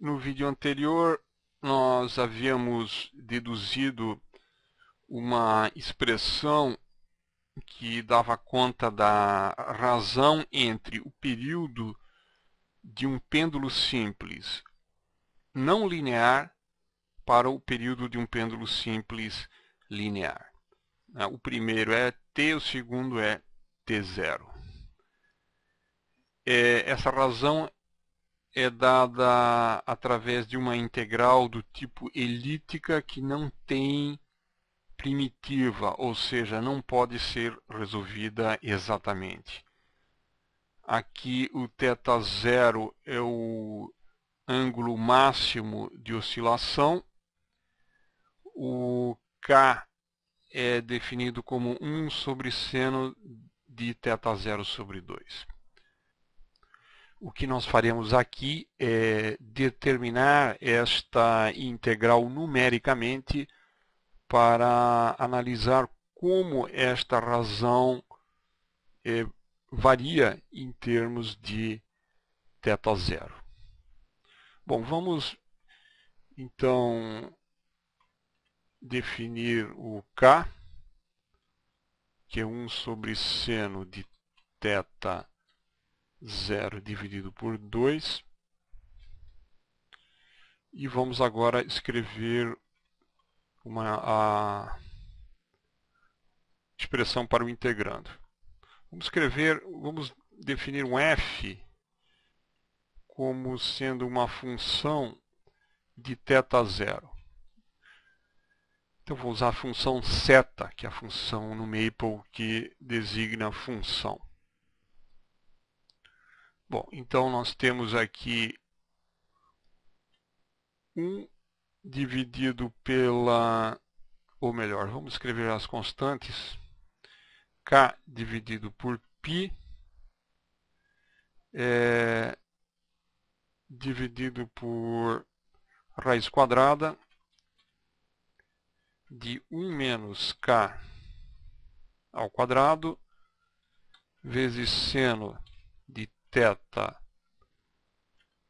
No vídeo anterior, nós havíamos deduzido uma expressão que dava conta da razão entre o período de um pêndulo simples não linear para o período de um pêndulo simples linear. Ah, o primeiro é t, o segundo é t0. É, essa razão é dada através de uma integral do tipo elíptica que não tem primitiva, ou seja, não pode ser resolvida exatamente. Aqui o θ 0 é o ângulo máximo de oscilação. O K é definido como 1 sobre seno de θ 0 sobre 2. O que nós faremos aqui é determinar esta integral numericamente para analisar como esta razão é, varia em termos de θ zero. Bom, vamos então definir o K, que é 1 sobre seno de θ 0 dividido por 2. E vamos agora escrever uma, a expressão para o integrando. Vamos escrever, vamos definir um f como sendo uma função de θ zero. Então vou usar a função seta, que é a função no Maple que designa função. Bom, então nós temos aqui 1 dividido pela, ou melhor, vamos escrever as constantes, K dividido por π, é, dividido por raiz quadrada de 1 menos k ao quadrado vezes seno de θ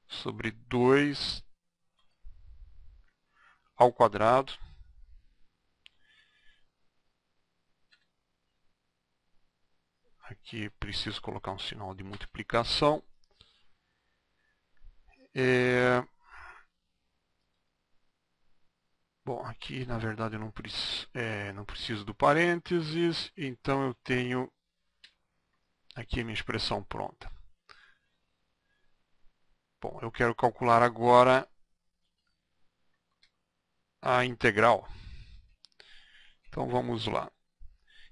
sobre 2 ao quadrado aqui preciso colocar um sinal de multiplicação é... Bom, aqui na verdade eu não, preciso, é, não preciso do parênteses, então eu tenho aqui a minha expressão pronta. Bom, eu quero calcular agora a integral. Então vamos lá.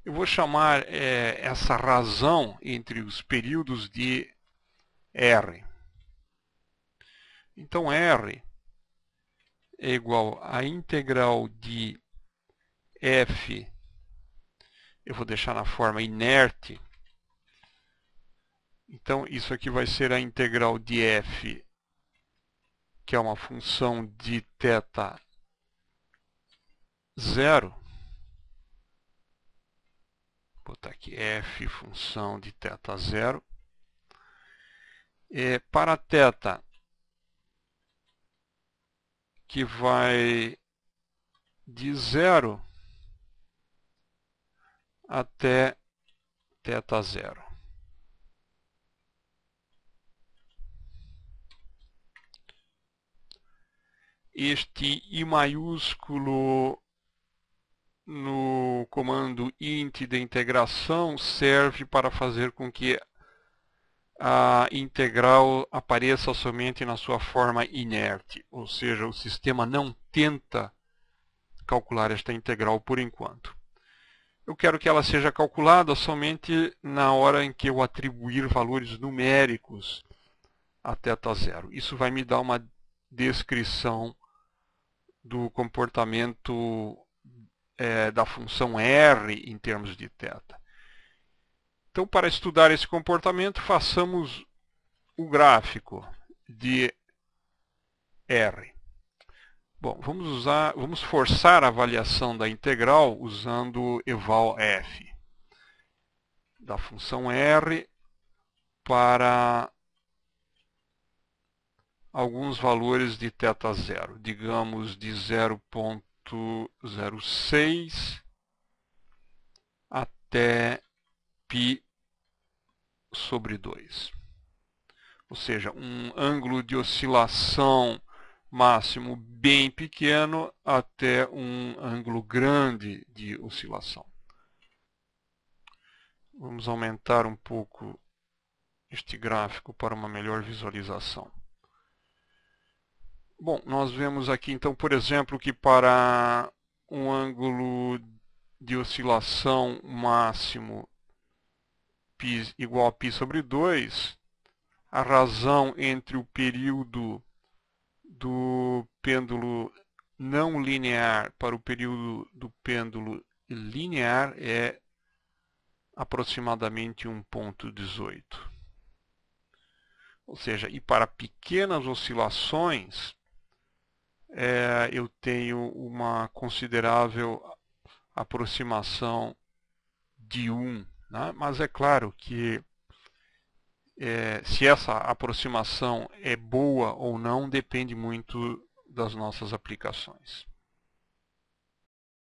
Eu vou chamar é, essa razão entre os períodos de R. Então R é igual a integral de F, eu vou deixar na forma inerte, então, isso aqui vai ser a integral de f, que é uma função de θ zero. Vou botar aqui f função de θ zero. É, para θ, que vai de zero até θ zero. este I maiúsculo no comando int da integração serve para fazer com que a integral apareça somente na sua forma inerte, ou seja, o sistema não tenta calcular esta integral por enquanto. Eu quero que ela seja calculada somente na hora em que eu atribuir valores numéricos a θ zero. Isso vai me dar uma descrição do comportamento é, da função R em termos de θ. Então, para estudar esse comportamento, façamos o gráfico de R. Bom, vamos, usar, vamos forçar a avaliação da integral usando eval f da função r para alguns valores de θ zero, digamos de 0.06 até π sobre 2. Ou seja, um ângulo de oscilação máximo bem pequeno até um ângulo grande de oscilação. Vamos aumentar um pouco este gráfico para uma melhor visualização. Bom, nós vemos aqui então, por exemplo, que para um ângulo de oscilação máximo π igual a π sobre 2, a razão entre o período do pêndulo não linear para o período do pêndulo linear é aproximadamente 1.18. Ou seja, e para pequenas oscilações, é, eu tenho uma considerável aproximação de 1. Né? Mas é claro que é, se essa aproximação é boa ou não depende muito das nossas aplicações.